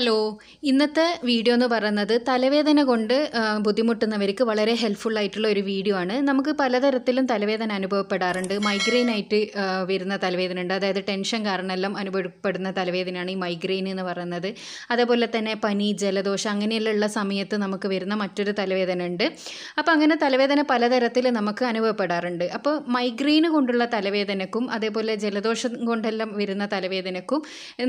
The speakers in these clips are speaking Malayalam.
ഹലോ ഇന്നത്തെ വീഡിയോ എന്ന് പറയുന്നത് തലവേദന കൊണ്ട് ബുദ്ധിമുട്ടുന്നവർക്ക് വളരെ ഹെൽപ്ഫുൾ ആയിട്ടുള്ള ഒരു വീഡിയോ ആണ് നമുക്ക് പലതരത്തിലും തലവേദന അനുഭവപ്പെടാറുണ്ട് മൈഗ്രെയിൻ ആയിട്ട് വരുന്ന തലവേദന ഉണ്ട് അതായത് ടെൻഷൻ കാരണമെല്ലാം അനുഭവപ്പെടുന്ന തലവേദനയാണ് ഈ മൈഗ്രെയിൻ എന്ന് പറയുന്നത് അതേപോലെ തന്നെ പനി ജലദോഷം അങ്ങനെയുള്ള സമയത്ത് നമുക്ക് വരുന്ന മറ്റൊരു തലവേദന ഉണ്ട് അപ്പോൾ അങ്ങനെ തലവേദന പലതരത്തിൽ നമുക്ക് അനുഭവപ്പെടാറുണ്ട് അപ്പോൾ മൈഗ്രെയിൻ കൊണ്ടുള്ള തലവേദനക്കും അതേപോലെ ജലദോഷം കൊണ്ടെല്ലാം വരുന്ന തലവേദനക്കും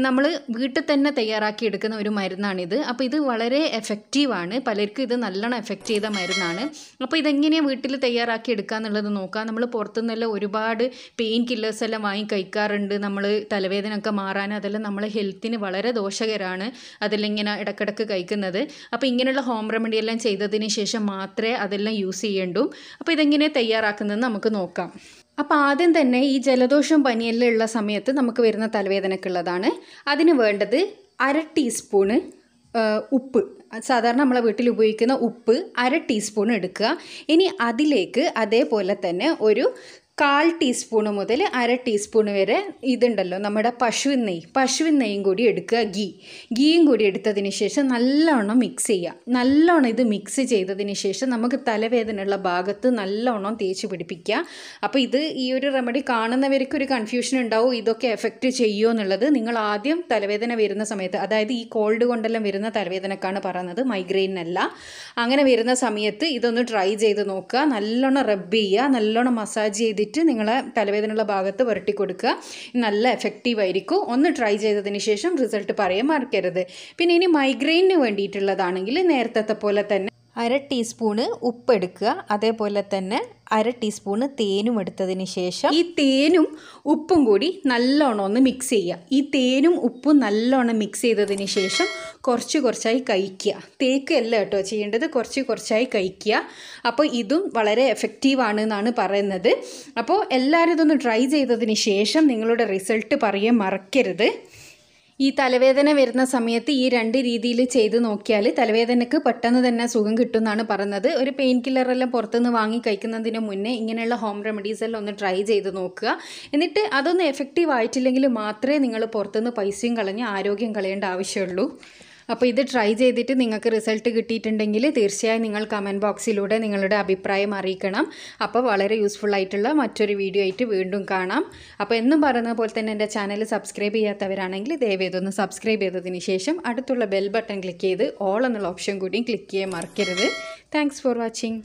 നമ്മൾ വീട്ടിൽ തന്നെ തയ്യാറാക്കി എടുക്കുന്ന ഒരു മരുന്നാണിത് അപ്പോൾ ഇത് വളരെ എഫക്റ്റീവാണ് പലർക്കും ഇത് നല്ലോണം എഫക്റ്റ് ചെയ്ത മരുന്നാണ് അപ്പോൾ ഇതെങ്ങനെയാണ് വീട്ടിൽ തയ്യാറാക്കി എടുക്കുക എന്നുള്ളത് നോക്കാം നമ്മൾ പുറത്തുനിന്നെല്ലാം ഒരുപാട് പെയിൻ കില്ലേഴ്സ് എല്ലാം വാങ്ങി കഴിക്കാറുണ്ട് നമ്മൾ തലവേദന ഒക്കെ മാറാൻ അതെല്ലാം നമ്മളെ ഹെൽത്തിന് വളരെ ദോഷകരമാണ് അതിലിങ്ങനെ ഇങ്ങനെ ഇടക്കിടക്ക് കഴിക്കുന്നത് അപ്പോൾ ഇങ്ങനെയുള്ള ഹോം റെമഡി എല്ലാം ചെയ്തതിന് ശേഷം മാത്രമേ അതെല്ലാം യൂസ് ചെയ്യേണ്ടൂ അപ്പോൾ ഇതെങ്ങനെ തയ്യാറാക്കുന്നതെന്ന് നമുക്ക് നോക്കാം അപ്പോൾ ആദ്യം തന്നെ ഈ ജലദോഷം പനിയെല്ലാം ഉള്ള സമയത്ത് നമുക്ക് വരുന്ന തലവേദനക്കുള്ളതാണ് അതിന് വേണ്ടത് അര ടീസ്പൂണ് ഉപ്പ് സാധാരണ നമ്മളെ വീട്ടിൽ ഉപയോഗിക്കുന്ന ഉപ്പ് അര ടീസ്പൂൺ എടുക്കുക ഇനി അതിലേക്ക് അതേപോലെ തന്നെ ഒരു കാൽ ടീസ്പൂണ് മുതൽ അര ടീസ്പൂണ് വരെ ഇതുണ്ടല്ലോ നമ്മുടെ പശുവിൻ നെയ്യ് പശുവിൻ നെയ്യും കൂടി എടുക്കുക ഗീ ഗീയും കൂടി എടുത്തതിന് ശേഷം നല്ലോണം മിക്സ് ചെയ്യുക നല്ലോണം ഇത് മിക്സ് ചെയ്തതിന് ശേഷം നമുക്ക് തലവേദനയുള്ള ഭാഗത്ത് നല്ലോണം തേച്ച് പിടിപ്പിക്കുക അപ്പോൾ ഇത് ഈ ഒരു റെമഡി കാണുന്നവർക്ക് ഒരു കൺഫ്യൂഷൻ ഉണ്ടാവും ഇതൊക്കെ എഫക്റ്റ് ചെയ്യുമോ എന്നുള്ളത് നിങ്ങൾ ആദ്യം തലവേദന വരുന്ന സമയത്ത് അതായത് ഈ കോൾഡ് കൊണ്ടെല്ലാം വരുന്ന തലവേദനക്കാണ് പറയുന്നത് മൈഗ്രെയിനല്ല അങ്ങനെ വരുന്ന സമയത്ത് ഇതൊന്ന് ട്രൈ ചെയ്ത് നോക്കുക നല്ലോണം റബ്ബ് ചെയ്യുക നല്ലോണം മസാജ് ചെയ്തിട്ട് വെച്ചിട്ട് നിങ്ങളെ തലവേദനയുള്ള ഭാഗത്ത് വരട്ടി കൊടുക്കുക നല്ല എഫക്റ്റീവ് ആയിരിക്കും ഒന്ന് ട്രൈ ചെയ്തതിന് ശേഷം റിസൾട്ട് പറയാൻ മറക്കരുത് പിന്നെ ഇനി മൈഗ്രെയിനിന് വേണ്ടിയിട്ടുള്ളതാണെങ്കിൽ നേരത്തെ പോലെ തന്നെ അര ടീസ്പൂണ് ഉപ്പ് എടുക്കുക അതേപോലെ തന്നെ അര ടീസ്പൂണ് തേനും എടുത്തതിന് ശേഷം ഈ തേനും ഉപ്പും കൂടി നല്ലോണം ഒന്ന് മിക്സ് ചെയ്യുക ഈ തേനും ഉപ്പും നല്ലോണം മിക്സ് ചെയ്തതിന് ശേഷം കുറച്ച് കുറച്ചായി കഴിക്കുക തേക്ക് അല്ല കേട്ടോ ചെയ്യേണ്ടത് കുറച്ച് കുറച്ചായി കഴിക്കുക അപ്പോൾ ഇതും വളരെ ആണ് എന്നാണ് പറയുന്നത് അപ്പോൾ എല്ലാവരും ഇതൊന്ന് ട്രൈ ചെയ്തതിന് ശേഷം നിങ്ങളുടെ റിസൾട്ട് പറയാൻ മറക്കരുത് ഈ തലവേദന വരുന്ന സമയത്ത് ഈ രണ്ട് രീതിയിൽ ചെയ്ത് നോക്കിയാൽ തലവേദനക്ക് പെട്ടെന്ന് തന്നെ സുഖം എന്നാണ് പറയുന്നത് ഒരു പെയിൻ കില്ലറെല്ലാം പുറത്തുനിന്ന് വാങ്ങി കഴിക്കുന്നതിന് മുന്നേ ഇങ്ങനെയുള്ള ഹോം റെമഡീസ് എല്ലാം ഒന്ന് ട്രൈ ചെയ്ത് നോക്കുക എന്നിട്ട് അതൊന്നും എഫക്റ്റീവ് ആയിട്ടില്ലെങ്കിൽ മാത്രമേ നിങ്ങൾ പുറത്തുനിന്ന് പൈസയും കളഞ്ഞ് ആരോഗ്യം കളയേണ്ട ആവശ്യമുള്ളൂ അപ്പോൾ ഇത് ട്രൈ ചെയ്തിട്ട് നിങ്ങൾക്ക് റിസൾട്ട് കിട്ടിയിട്ടുണ്ടെങ്കിൽ തീർച്ചയായും നിങ്ങൾ കമൻറ്റ് ബോക്സിലൂടെ നിങ്ങളുടെ അഭിപ്രായം അറിയിക്കണം അപ്പോൾ വളരെ യൂസ്ഫുൾ ആയിട്ടുള്ള മറ്റൊരു വീഡിയോ ആയിട്ട് വീണ്ടും കാണാം അപ്പോൾ എന്നും പറയുന്ന പോലെ തന്നെ എൻ്റെ ചാനൽ സബ്സ്ക്രൈബ് ചെയ്യാത്തവരാണെങ്കിൽ ദയവേതൊന്ന് സബ്സ്ക്രൈബ് ചെയ്തതിന് ശേഷം അടുത്തുള്ള ബെൽ ബട്ടൺ ക്ലിക്ക് ചെയ്ത് ഓൾ എന്നുള്ള ഓപ്ഷൻ കൂടിയും ക്ലിക്ക് ചെയ്യാൻ മറക്കരുത് താങ്ക്സ് ഫോർ വാച്ചിങ്